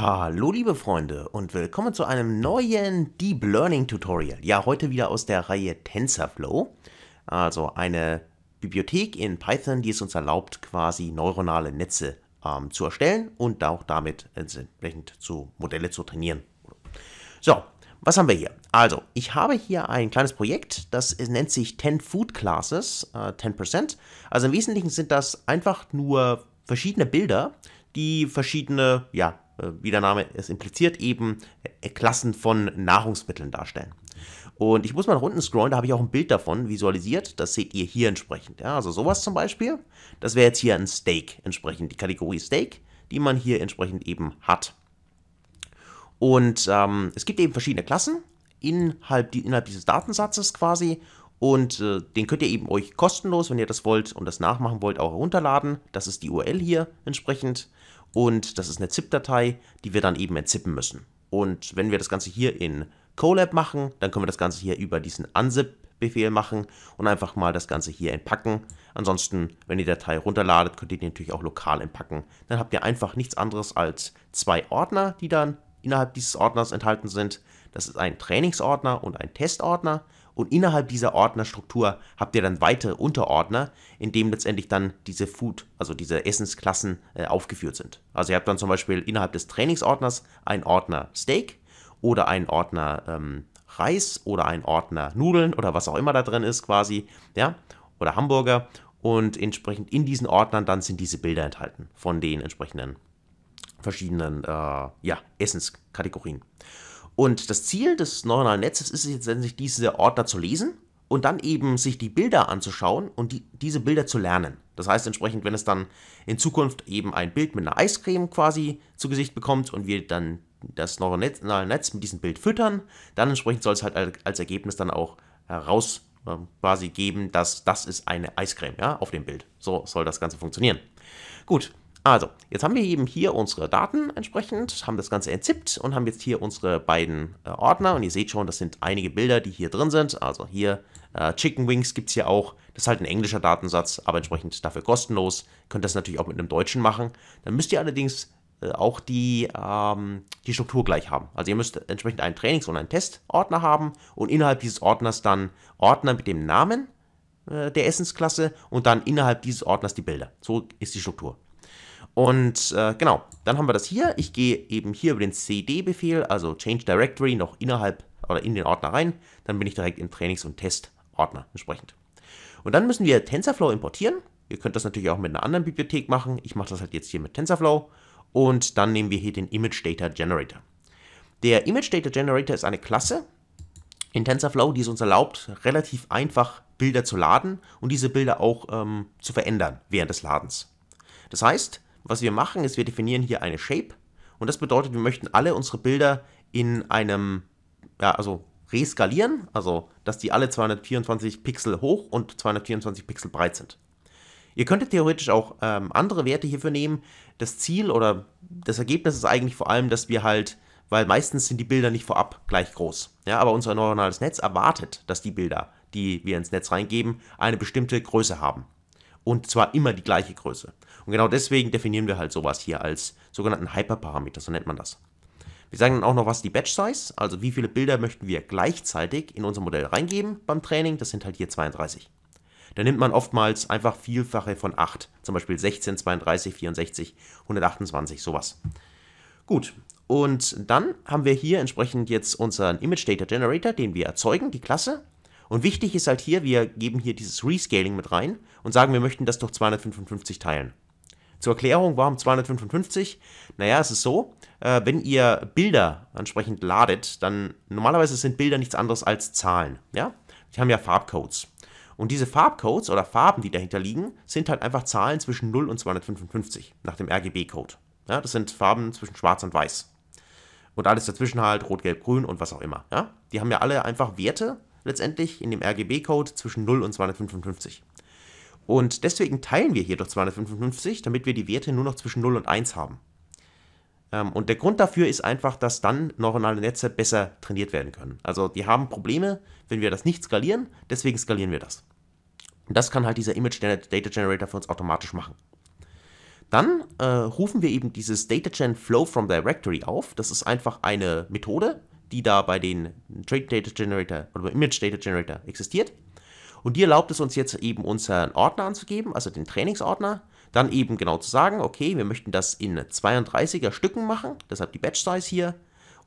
Hallo liebe Freunde und willkommen zu einem neuen Deep Learning Tutorial. Ja, heute wieder aus der Reihe TensorFlow, also eine Bibliothek in Python, die es uns erlaubt, quasi neuronale Netze ähm, zu erstellen und auch damit entsprechend zu Modelle zu trainieren. So, was haben wir hier? Also, ich habe hier ein kleines Projekt, das nennt sich 10 Food Classes, äh, 10%. Also im Wesentlichen sind das einfach nur verschiedene Bilder, die verschiedene, ja, äh, wie der Name es impliziert, eben äh, Klassen von Nahrungsmitteln darstellen. Und ich muss mal nach unten scrollen, da habe ich auch ein Bild davon visualisiert. Das seht ihr hier entsprechend. Ja, also sowas zum Beispiel. Das wäre jetzt hier ein Steak entsprechend, die Kategorie Steak, die man hier entsprechend eben hat. Und ähm, es gibt eben verschiedene Klassen innerhalb, die, innerhalb dieses Datensatzes quasi. Und äh, den könnt ihr eben euch kostenlos, wenn ihr das wollt und das nachmachen wollt, auch herunterladen. Das ist die URL hier entsprechend. Und das ist eine ZIP-Datei, die wir dann eben entzippen müssen. Und wenn wir das Ganze hier in Colab machen, dann können wir das Ganze hier über diesen Unzip-Befehl machen und einfach mal das Ganze hier entpacken. Ansonsten, wenn ihr die Datei runterladet, könnt ihr die natürlich auch lokal entpacken. Dann habt ihr einfach nichts anderes als zwei Ordner, die dann innerhalb dieses Ordners enthalten sind. Das ist ein Trainingsordner und ein Testordner. Und innerhalb dieser Ordnerstruktur habt ihr dann weitere Unterordner, in denen letztendlich dann diese Food, also diese Essensklassen äh, aufgeführt sind. Also ihr habt dann zum Beispiel innerhalb des Trainingsordners einen Ordner Steak oder einen Ordner ähm, Reis oder einen Ordner Nudeln oder was auch immer da drin ist quasi, ja, oder Hamburger. Und entsprechend in diesen Ordnern dann sind diese Bilder enthalten von den entsprechenden verschiedenen äh, ja, Essenskategorien. Und das Ziel des neuronalen Netzes ist es jetzt letztendlich, diese Ordner zu lesen und dann eben sich die Bilder anzuschauen und die, diese Bilder zu lernen. Das heißt entsprechend, wenn es dann in Zukunft eben ein Bild mit einer Eiscreme quasi zu Gesicht bekommt und wir dann das neuronale Netz mit diesem Bild füttern, dann entsprechend soll es halt als Ergebnis dann auch heraus äh, quasi geben, dass das ist eine Eiscreme, ja, auf dem Bild. So soll das Ganze funktionieren. Gut, also, jetzt haben wir eben hier unsere Daten entsprechend, haben das Ganze entzippt und haben jetzt hier unsere beiden äh, Ordner. Und ihr seht schon, das sind einige Bilder, die hier drin sind. Also hier äh, Chicken Wings gibt es hier auch. Das ist halt ein englischer Datensatz, aber entsprechend dafür kostenlos. Ihr könnt das natürlich auch mit einem deutschen machen. Dann müsst ihr allerdings äh, auch die, ähm, die Struktur gleich haben. Also ihr müsst entsprechend einen Trainings- und einen Testordner haben und innerhalb dieses Ordners dann Ordner mit dem Namen äh, der Essensklasse und dann innerhalb dieses Ordners die Bilder. So ist die Struktur. Und äh, genau, dann haben wir das hier. Ich gehe eben hier über den CD-Befehl, also Change Directory, noch innerhalb oder in den Ordner rein. Dann bin ich direkt im Trainings- und Test-Ordner entsprechend. Und dann müssen wir TensorFlow importieren. Ihr könnt das natürlich auch mit einer anderen Bibliothek machen. Ich mache das halt jetzt hier mit TensorFlow. Und dann nehmen wir hier den Image Data Generator. Der Image Data Generator ist eine Klasse in TensorFlow, die es uns erlaubt, relativ einfach Bilder zu laden und diese Bilder auch ähm, zu verändern während des Ladens. Das heißt, was wir machen, ist, wir definieren hier eine Shape und das bedeutet, wir möchten alle unsere Bilder in einem, ja, also reskalieren, also dass die alle 224 Pixel hoch und 224 Pixel breit sind. Ihr könntet theoretisch auch ähm, andere Werte hierfür nehmen. Das Ziel oder das Ergebnis ist eigentlich vor allem, dass wir halt, weil meistens sind die Bilder nicht vorab gleich groß. Ja, aber unser neuronales Netz erwartet, dass die Bilder, die wir ins Netz reingeben, eine bestimmte Größe haben und zwar immer die gleiche Größe. Und genau deswegen definieren wir halt sowas hier als sogenannten Hyperparameter, so nennt man das. Wir sagen dann auch noch was die Batch Size, also wie viele Bilder möchten wir gleichzeitig in unser Modell reingeben beim Training, das sind halt hier 32. Da nimmt man oftmals einfach Vielfache von 8, zum Beispiel 16, 32, 64, 128, sowas. Gut, und dann haben wir hier entsprechend jetzt unseren Image Data Generator, den wir erzeugen, die Klasse. Und wichtig ist halt hier, wir geben hier dieses Rescaling mit rein und sagen, wir möchten das durch 255 teilen. Zur Erklärung, warum 255? Naja, es ist so, äh, wenn ihr Bilder entsprechend ladet, dann normalerweise sind Bilder nichts anderes als Zahlen. Ja? Die haben ja Farbcodes. Und diese Farbcodes oder Farben, die dahinter liegen, sind halt einfach Zahlen zwischen 0 und 255 nach dem RGB-Code. Ja, das sind Farben zwischen schwarz und weiß. Und alles dazwischen halt rot, gelb, grün und was auch immer. Ja? Die haben ja alle einfach Werte letztendlich in dem RGB-Code zwischen 0 und 255. Und deswegen teilen wir hier durch 255, damit wir die Werte nur noch zwischen 0 und 1 haben. Ähm, und der Grund dafür ist einfach, dass dann neuronale Netze besser trainiert werden können. Also die haben Probleme, wenn wir das nicht skalieren, deswegen skalieren wir das. Und das kann halt dieser Image Data Generator für uns automatisch machen. Dann äh, rufen wir eben dieses DataGen Flow from Directory auf. Das ist einfach eine Methode, die da bei den Trade Data Generator oder Image Data Generator existiert. Und die erlaubt es uns jetzt eben unseren Ordner anzugeben, also den Trainingsordner. Dann eben genau zu sagen, okay, wir möchten das in 32er Stücken machen, deshalb die Batch Size hier.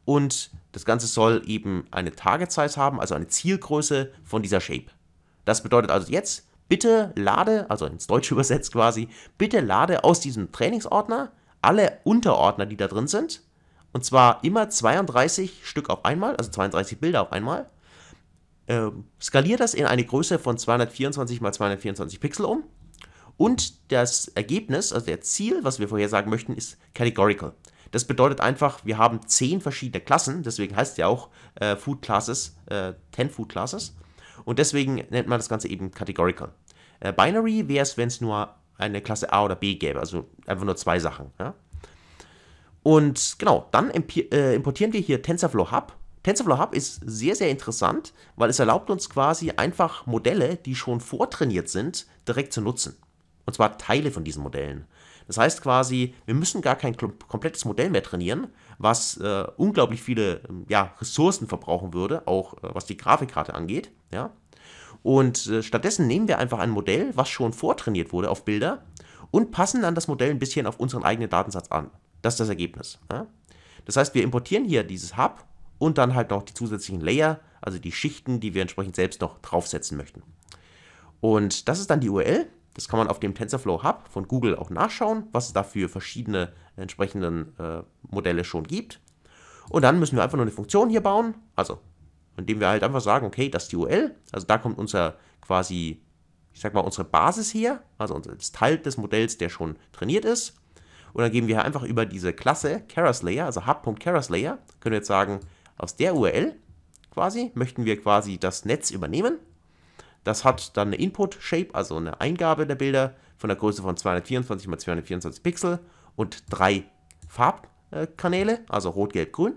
Und das Ganze soll eben eine Target Size haben, also eine Zielgröße von dieser Shape. Das bedeutet also jetzt, bitte lade, also ins Deutsche übersetzt quasi, bitte lade aus diesem Trainingsordner alle Unterordner, die da drin sind, und zwar immer 32 Stück auf einmal, also 32 Bilder auf einmal. Ähm, skaliere das in eine Größe von 224 x 224 Pixel um. Und das Ergebnis, also der Ziel, was wir vorher sagen möchten, ist categorical. Das bedeutet einfach, wir haben 10 verschiedene Klassen, deswegen heißt es ja auch äh, Food Classes, äh, 10 Food Classes. Und deswegen nennt man das Ganze eben categorical. Äh, Binary wäre es, wenn es nur eine Klasse A oder B gäbe, also einfach nur zwei Sachen. Ja? Und genau, dann äh, importieren wir hier TensorFlow Hub. TensorFlow Hub ist sehr, sehr interessant, weil es erlaubt uns quasi einfach Modelle, die schon vortrainiert sind, direkt zu nutzen. Und zwar Teile von diesen Modellen. Das heißt quasi, wir müssen gar kein komplettes Modell mehr trainieren, was äh, unglaublich viele ähm, ja, Ressourcen verbrauchen würde, auch äh, was die Grafikkarte angeht. Ja? Und äh, stattdessen nehmen wir einfach ein Modell, was schon vortrainiert wurde auf Bilder und passen dann das Modell ein bisschen auf unseren eigenen Datensatz an. Das ist das Ergebnis. Ja? Das heißt, wir importieren hier dieses Hub und dann halt noch die zusätzlichen Layer, also die Schichten, die wir entsprechend selbst noch draufsetzen möchten. Und das ist dann die URL. Das kann man auf dem TensorFlow Hub von Google auch nachschauen, was es da für verschiedene entsprechenden äh, Modelle schon gibt. Und dann müssen wir einfach nur eine Funktion hier bauen, also indem wir halt einfach sagen, okay, das ist die URL, also da kommt unser quasi, ich sag mal, unsere Basis her, also das Teil des Modells, der schon trainiert ist. Und dann geben wir einfach über diese Klasse Keraslayer, also hub.charaslayer, können wir jetzt sagen, aus der URL quasi möchten wir quasi das Netz übernehmen. Das hat dann eine Input-Shape, also eine Eingabe der Bilder von der Größe von 224 x 224 Pixel und drei Farbkanäle, also rot, gelb, grün.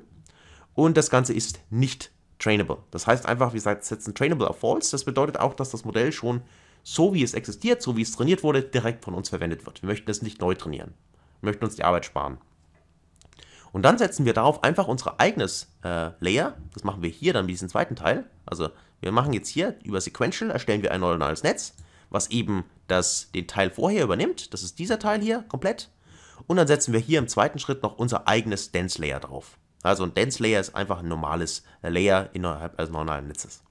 Und das Ganze ist nicht trainable. Das heißt einfach, wir setzen trainable auf false. Das bedeutet auch, dass das Modell schon so, wie es existiert, so wie es trainiert wurde, direkt von uns verwendet wird. Wir möchten es nicht neu trainieren möchten uns die Arbeit sparen. Und dann setzen wir darauf einfach unser eigenes äh, Layer. Das machen wir hier dann mit diesem zweiten Teil. Also wir machen jetzt hier über Sequential erstellen wir ein neuronales Netz, was eben das, den Teil vorher übernimmt. Das ist dieser Teil hier komplett. Und dann setzen wir hier im zweiten Schritt noch unser eigenes Dense Layer drauf. Also ein Dense Layer ist einfach ein normales Layer innerhalb eines neuronalen Netzes.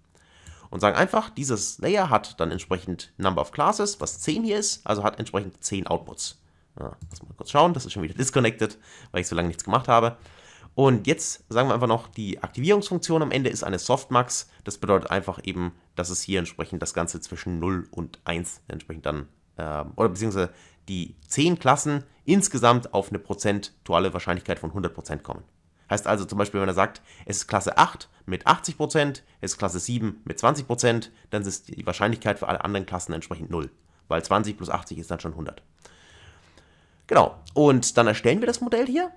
Und sagen einfach, dieses Layer hat dann entsprechend Number of Classes, was 10 hier ist, also hat entsprechend 10 Outputs. Ah, lass mal kurz schauen, das ist schon wieder disconnected, weil ich so lange nichts gemacht habe. Und jetzt sagen wir einfach noch, die Aktivierungsfunktion am Ende ist eine Softmax. Das bedeutet einfach eben, dass es hier entsprechend das Ganze zwischen 0 und 1 entsprechend dann, ähm, oder beziehungsweise die 10 Klassen insgesamt auf eine prozentuale Wahrscheinlichkeit von 100% kommen. Heißt also zum Beispiel, wenn er sagt, es ist Klasse 8 mit 80%, es ist Klasse 7 mit 20%, dann ist die Wahrscheinlichkeit für alle anderen Klassen entsprechend 0, weil 20 plus 80 ist dann schon 100. Genau, und dann erstellen wir das Modell hier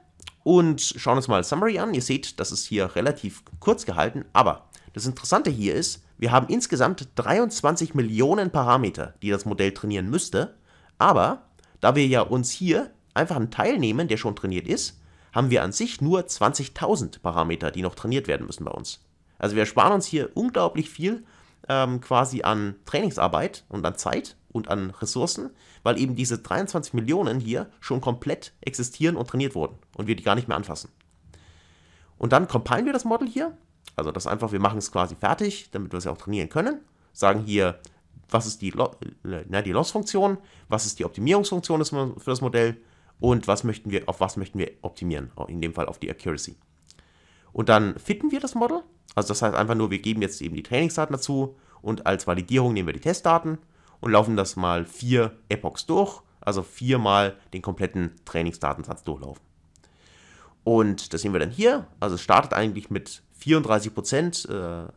und schauen uns mal Summary an. Ihr seht, das ist hier relativ kurz gehalten, aber das Interessante hier ist, wir haben insgesamt 23 Millionen Parameter, die das Modell trainieren müsste, aber da wir ja uns hier einfach einen Teil nehmen, der schon trainiert ist, haben wir an sich nur 20.000 Parameter, die noch trainiert werden müssen bei uns. Also wir sparen uns hier unglaublich viel ähm, quasi an Trainingsarbeit und an Zeit und an Ressourcen, weil eben diese 23 Millionen hier schon komplett existieren und trainiert wurden und wir die gar nicht mehr anfassen. Und dann compilen wir das Model hier, also das einfach, wir machen es quasi fertig, damit wir es ja auch trainieren können, sagen hier, was ist die, Lo äh, na, die Loss-Funktion, was ist die Optimierungsfunktion für das Modell und was möchten wir, auf was möchten wir optimieren, in dem Fall auf die Accuracy. Und dann fitten wir das Model, also das heißt einfach nur, wir geben jetzt eben die Trainingsdaten dazu und als Validierung nehmen wir die Testdaten und laufen das mal vier Epochs durch, also viermal den kompletten Trainingsdatensatz durchlaufen. Und das sehen wir dann hier. Also es startet eigentlich mit 34 Prozent. Äh, ähm,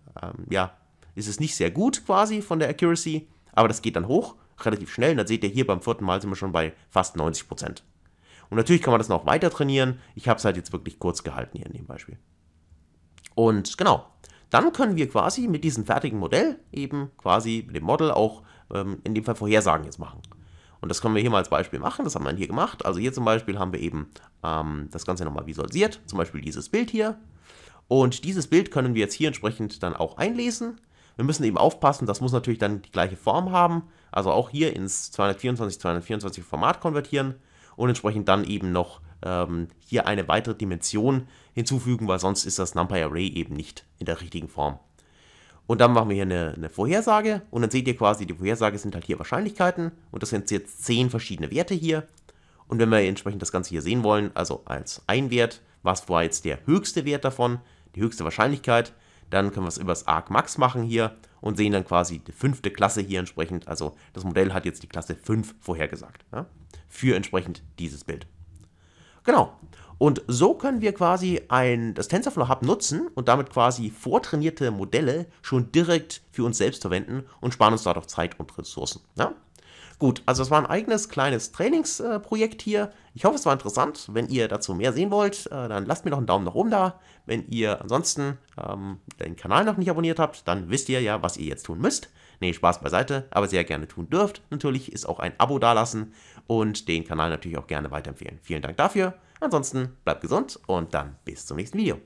ja, ist es nicht sehr gut quasi von der Accuracy, aber das geht dann hoch, relativ schnell. Und dann seht ihr hier beim vierten Mal sind wir schon bei fast 90 Prozent. Und natürlich kann man das noch weiter trainieren. Ich habe es halt jetzt wirklich kurz gehalten hier in dem Beispiel. Und genau, dann können wir quasi mit diesem fertigen Modell eben quasi mit dem Model auch ähm, in dem Fall Vorhersagen jetzt machen. Und das können wir hier mal als Beispiel machen. Das haben wir hier gemacht. Also hier zum Beispiel haben wir eben ähm, das Ganze nochmal visualisiert. Zum Beispiel dieses Bild hier. Und dieses Bild können wir jetzt hier entsprechend dann auch einlesen. Wir müssen eben aufpassen, das muss natürlich dann die gleiche Form haben. Also auch hier ins 224, 224 Format konvertieren und entsprechend dann eben noch ähm, hier eine weitere Dimension hinzufügen, weil sonst ist das NumPy Array eben nicht in der richtigen Form und dann machen wir hier eine, eine, Vorhersage und dann seht ihr quasi, die Vorhersage sind halt hier Wahrscheinlichkeiten und das sind jetzt zehn verschiedene Werte hier. Und wenn wir entsprechend das Ganze hier sehen wollen, also als ein Wert, was war jetzt der höchste Wert davon, die höchste Wahrscheinlichkeit, dann können wir es über das Argmax machen hier und sehen dann quasi die fünfte Klasse hier entsprechend. Also das Modell hat jetzt die Klasse 5 vorhergesagt ja, für entsprechend dieses Bild. Genau, und so können wir quasi ein, das TensorFlow Hub nutzen und damit quasi vortrainierte Modelle schon direkt für uns selbst verwenden und sparen uns dadurch Zeit und Ressourcen. Ja? Gut, also das war ein eigenes kleines Trainingsprojekt äh, hier. Ich hoffe, es war interessant. Wenn ihr dazu mehr sehen wollt, äh, dann lasst mir doch einen Daumen nach oben da. Wenn ihr ansonsten ähm, den Kanal noch nicht abonniert habt, dann wisst ihr ja, was ihr jetzt tun müsst. Nee, Spaß beiseite, aber sehr gerne tun dürft. Natürlich ist auch ein Abo dalassen und den Kanal natürlich auch gerne weiterempfehlen. Vielen Dank dafür. Ansonsten bleibt gesund und dann bis zum nächsten Video.